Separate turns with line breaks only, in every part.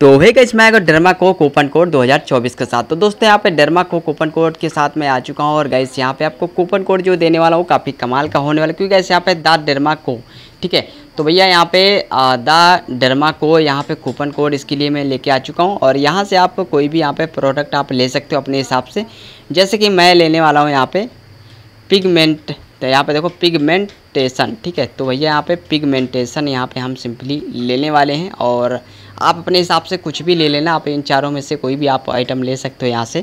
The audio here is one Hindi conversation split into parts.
तो होगा इसमें आएगा डरमा को कूपन कोड 2024 के साथ तो दोस्तों यहाँ पे डरमा को कूपन कोड के साथ मैं आ चुका हूँ और गैस यहाँ पे आपको कूपन कोड जो देने वाला हूँ काफ़ी कमाल का होने वाला क्योंकि गैस यहाँ पे दा डरमा को ठीक है तो भैया यहाँ पे दा डरमा को यहाँ पे कूपन कोड इसके लिए मैं लेके आ चुका हूँ और यहाँ से आप कोई भी यहाँ पर प्रोडक्ट आप ले सकते हो अपने हिसाब से जैसे कि मैं लेने वाला हूँ यहाँ पर पिगमेंट तो यहाँ पर देखो पिगमेंटेशन ठीक है तो भैया यहाँ पर पिगमेंटेशन यहाँ पर हम सिंपली लेने वाले हैं और आप अपने हिसाब से कुछ भी ले लेना आप इन चारों में से कोई भी आप आइटम ले सकते हो यहाँ से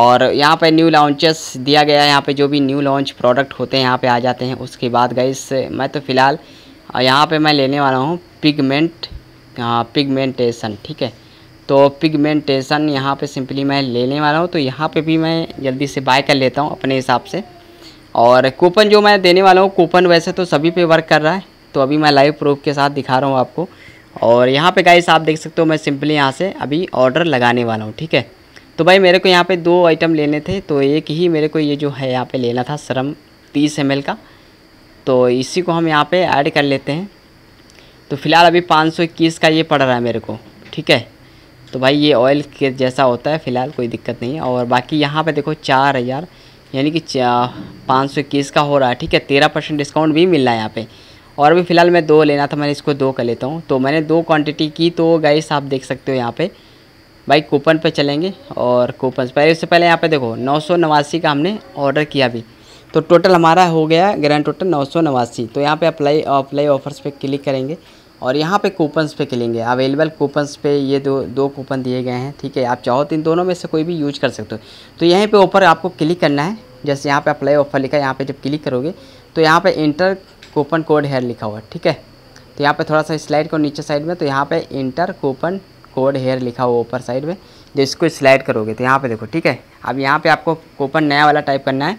और यहाँ पे न्यू लॉन्चेस दिया गया है यहाँ पे जो भी न्यू लॉन्च प्रोडक्ट होते हैं यहाँ पे आ जाते हैं उसके बाद गाइस मैं तो फ़िलहाल यहाँ पे मैं लेने वाला हूँ पिगमेंट पिगमेंटेशन ठीक है तो पिगमेंटेशन यहाँ पे सिंपली मैं लेने वाला हूँ तो यहाँ पे भी मैं जल्दी से बाय कर लेता हूँ अपने हिसाब से और कूपन जो मैं देने वाला हूँ कूपन वैसे तो सभी पे वर्क कर रहा है तो अभी मैं लाइव प्रूफ के साथ दिखा रहा हूँ आपको और यहाँ पे गाइस आप देख सकते हो मैं सिंपली यहाँ से अभी ऑर्डर लगाने वाला हूँ ठीक है तो भाई मेरे को यहाँ पे दो आइटम लेने थे तो एक ही मेरे को ये जो है यहाँ पे लेना था सरम तीस एम का तो इसी को हम यहाँ पे ऐड कर लेते हैं तो फिलहाल अभी पाँच का ये पड़ रहा है मेरे को ठीक है तो भाई ये ऑयल के जैसा होता है फ़िलहाल कोई दिक्कत नहीं है और बाकी यहाँ पर देखो चार हज़ार यानी कि पाँच सौ इक्कीस का हो रहा है ठीक है तेरह परसेंट डिस्काउंट भी मिल रहा है यहाँ पर और अभी फ़िलहाल मैं दो लेना था मैंने इसको दो कर लेता हूँ तो मैंने दो क्वांटिटी की तो गाइस आप देख सकते हो यहाँ पे भाई कूपन पे चलेंगे और कूपन पहले उससे पहले यहाँ पे देखो नौ नवासी का हमने ऑर्डर किया भी तो टोटल हमारा हो गया ग्रैंड टोटल नौ नवासी तो यहाँ पे अप्लाई अप्लाई ऑफर्स पे क्लिक करेंगे और यहाँ पे कूपन्स पे क्लेंगे अवेलेबल कूपन्स पे ये दो दो कूपन दिए गए हैं ठीक है आप चाहो तो इन दोनों में से कोई भी यूज कर सकते हो तो यहीं पर ऊपर आपको क्लिक करना है जैसे यहाँ पर अप्लाई ऑफर लिखा है यहाँ पर जब क्लिक करोगे तो यहाँ पर इंटर कूपन कोड हेयर लिखा हुआ है ठीक है तो यहाँ पे थोड़ा सा स्लाइड करो नीचे साइड में तो यहाँ पे इंटर कूपन कोड हेयर लिखा हुआ ऊपर साइड में जो इसको स्लाइड करोगे तो यहाँ पे देखो ठीक है अब यहाँ पे आपको कूपन नया वाला टाइप करना है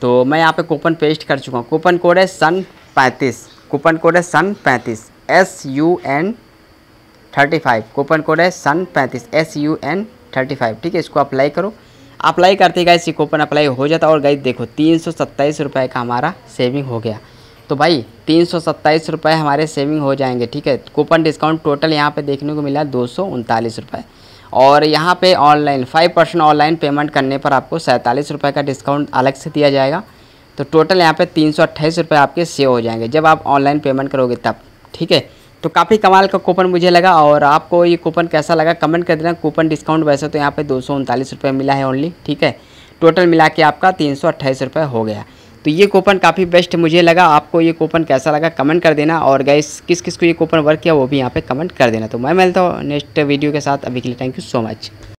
तो मैं यहाँ पे कूपन पेस्ट कर चुका हूँ कूपन कोड है सन पैंतीस कूपन कोड है सन पैंतीस S U N thirty five coupon code है सन पैंतीस S U N thirty five ठीक है इसको अप्लाई करो अप्लाई करते गए इसी कूपन अप्लाई हो जाता और गई देखो तीन सौ सत्ताईस रुपये का हमारा सेविंग हो गया तो भाई तीन सौ सत्ताईस रुपये हमारे सेविंग हो जाएंगे ठीक है कूपन डिस्काउंट टोटल यहाँ पे देखने को मिला दो सौ उनतालीस रुपये और यहाँ पे online five percent online payment करने पर आपको सैंतालीस रुपये का डिस्काउंट अलग से दिया जाएगा तो टोटल यहाँ पे तीन सौ अट्ठाईस रुपये आपके सेव हो जाएंगे जब आप ऑनलाइन पेमेंट करोगे तब ठीक है तो काफ़ी कमाल का कूपन मुझे लगा और आपको ये कूपन कैसा लगा कमेंट कर देना कूपन डिस्काउंट वैसे तो यहाँ पे दो रुपये मिला है ओनली ठीक है टोटल मिला के आपका तीन रुपये हो गया तो ये कूपन काफ़ी बेस्ट मुझे लगा आपको ये कूपन कैसा लगा कमेंट कर देना और गैस किस किस को ये कूपन वर्क किया वो भी यहाँ पे कमेंट कर देना तो मैं मिलता हूँ नेक्स्ट वीडियो के साथ अभी के लिए थैंक यू सो मच